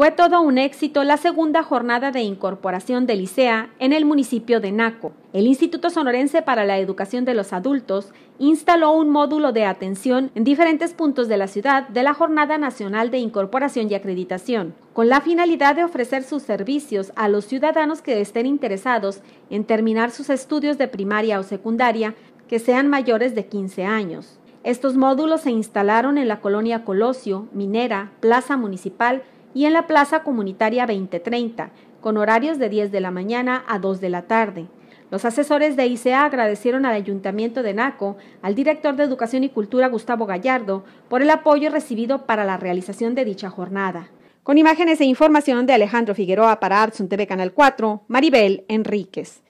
Fue todo un éxito la segunda jornada de incorporación de Licea en el municipio de Naco. El Instituto Sonorense para la Educación de los Adultos instaló un módulo de atención en diferentes puntos de la ciudad de la Jornada Nacional de Incorporación y Acreditación, con la finalidad de ofrecer sus servicios a los ciudadanos que estén interesados en terminar sus estudios de primaria o secundaria que sean mayores de 15 años. Estos módulos se instalaron en la colonia Colosio, Minera, Plaza Municipal, y en la Plaza Comunitaria 2030, con horarios de 10 de la mañana a 2 de la tarde. Los asesores de ICEA agradecieron al Ayuntamiento de Naco, al director de Educación y Cultura Gustavo Gallardo, por el apoyo recibido para la realización de dicha jornada. Con imágenes e información de Alejandro Figueroa para Artsun TV Canal 4, Maribel Enríquez.